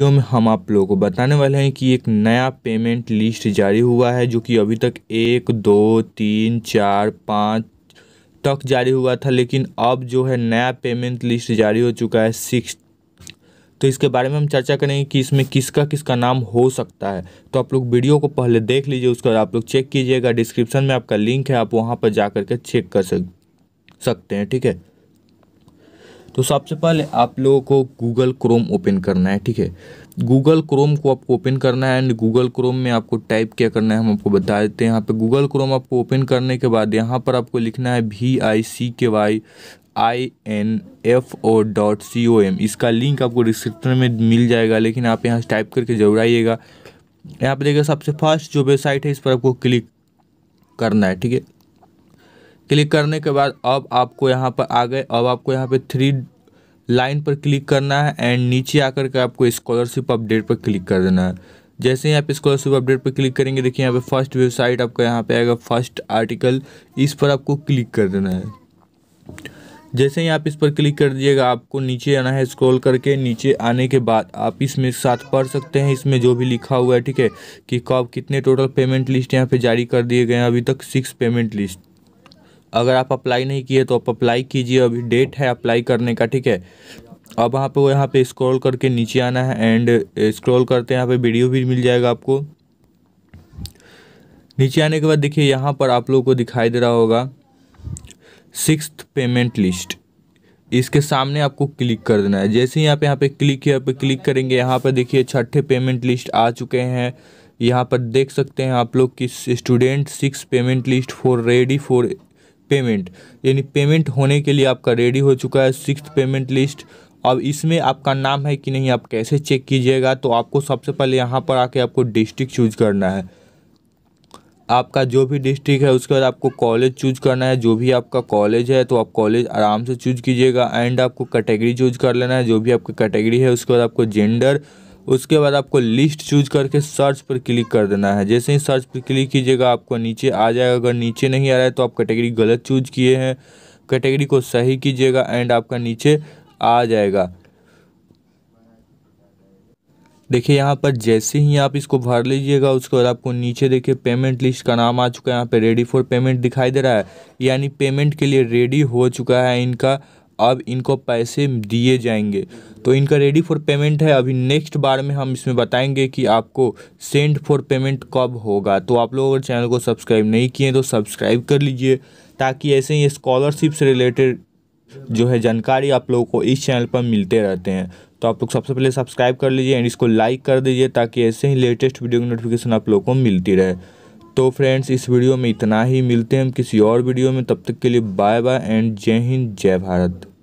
video में हम आप लोगों को बताने वाले हैं कि एक नया पेमेंट लिस्ट जारी हुआ है जो कि अभी तक एक दो तीन चार पाँच तक जारी हुआ था लेकिन अब जो है नया पेमेंट लिस्ट जारी हो चुका है सिक्स तो इसके बारे में हम चर्चा करेंगे कि इसमें किसका किसका नाम हो सकता है तो आप लोग वीडियो को पहले देख लीजिए उसके बाद आप लोग चेक कीजिएगा डिस्क्रिप्शन में आपका लिंक है आप वहाँ पर जा के चेक कर सकते हैं ठीक है तो सबसे पहले आप लोगों को गूगल क्रोम ओपन करना है ठीक है गूगल क्रोम को आपको ओपन करना है एंड गूगल क्रोम में आपको टाइप क्या करना है हम आपको बता देते हैं यहाँ पे गूगल क्रोम आपको ओपन करने के बाद यहाँ पर आपको लिखना है we I C K Y I N F O dot C O M इसका लिंक आपको डिस्क्रिप्शन में मिल जाएगा लेकिन आप यहाँ टाइप करके जरूर आइएगा यहाँ पर देखिए सबसे फर्स्ट जो वेबसाइट है इस पर आपको क्लिक करना है ठीक है क्लिक करने के बाद अब आपको यहाँ पर आ गए अब आपको यहाँ पर थ्री लाइन पर क्लिक करना है एंड नीचे आकर के आपको स्कॉलरशिप अपडेट पर क्लिक कर देना है जैसे ही आप स्कॉलरशिप अपडेट पर क्लिक करेंगे देखिए यहाँ पे फर्स्ट वेबसाइट आपका यहाँ पे आएगा फर्स्ट आर्टिकल इस पर आपको क्लिक कर देना है जैसे ही आप इस पर क्लिक कर दीजिएगा आपको नीचे आना है स्क्रॉल करके नीचे आने के बाद आप इसमें साथ पढ़ सकते हैं इसमें जो भी लिखा हुआ है ठीक है कि कब कितने टोटल पेमेंट लिस्ट यहाँ पर जारी कर दिए गए हैं अभी तक सिक्स पेमेंट लिस्ट अगर आप अप्लाई नहीं किए तो आप अप्लाई कीजिए अभी डेट है अप्लाई करने का ठीक है अब आप यहाँ पे स्क्रॉल करके नीचे आना है एंड स्क्रॉल करते हैं यहाँ पे वीडियो भी मिल जाएगा आपको नीचे आने के बाद देखिए यहाँ पर आप लोगों को दिखाई दे रहा होगा सिक्स पेमेंट लिस्ट इसके सामने आपको क्लिक कर देना है जैसे ही यहाँ पे यहाँ पे क्लिक किया पे क्लिक करेंगे यहाँ पर देखिए छठे पेमेंट लिस्ट आ चुके हैं यहाँ पर देख सकते हैं आप लोग कि student six payment list for ready for payment यानी पेमेंट होने के लिए आपका रेडी हो चुका है सिक्स पेमेंट लिस्ट अब इसमें आपका नाम है कि नहीं आप कैसे चेक कीजिएगा तो आपको सबसे पहले यहाँ पर आके आपको डिस्ट्रिक्ट चूज करना है आपका जो भी डिस्ट्रिक्ट है उसके बाद आपको कॉलेज चूज करना है जो भी आपका कॉलेज है तो आप कॉलेज आराम से चूज कीजिएगा एंड आपको कैटेगरी चूज कर लेना है जो भी आपकी कैटेगरी है उसके बाद आपको जेंडर उसके बाद आपको लिस्ट चूज करके सर्च पर क्लिक कर देना है जैसे ही सर्च पर क्लिक कीजिएगा आपको नीचे आ जाएगा अगर नीचे नहीं आ रहा है तो आप कैटेगरी गलत चूज किए हैं कैटेगरी को सही कीजिएगा एंड आपका नीचे आ जाएगा देखिए यहाँ पर जैसे ही आप इसको भर लीजिएगा उसके बाद आपको नीचे देखिए पेमेंट लिस्ट का नाम आ चुका है यहाँ पे रेडी फॉर पेमेंट दिखाई दे रहा है यानी पेमेंट के लिए रेडी हो चुका है इनका अब इनको पैसे दिए जाएंगे तो इनका रेडी फॉर पेमेंट है अभी नेक्स्ट बार में हम इसमें बताएंगे कि आपको सेंड फॉर पेमेंट कब होगा तो आप लोग अगर चैनल को सब्सक्राइब नहीं किए तो सब्सक्राइब कर लीजिए ताकि ऐसे ही स्कॉलरशिप से रिलेटेड जो है जानकारी आप लोगों को इस चैनल पर मिलते रहते हैं तो आप लोग सबसे पहले सब्सक्राइब कर लीजिए एंड इसको लाइक कर दीजिए ताकि ऐसे ही लेटेस्ट वीडियो की नोटिफिकेशन आप लोगों को मिलती रहे तो फ्रेंड्स इस वीडियो में इतना ही मिलते हैं हम किसी और वीडियो में तब तक के लिए बाय बाय एंड जय हिंद जय भारत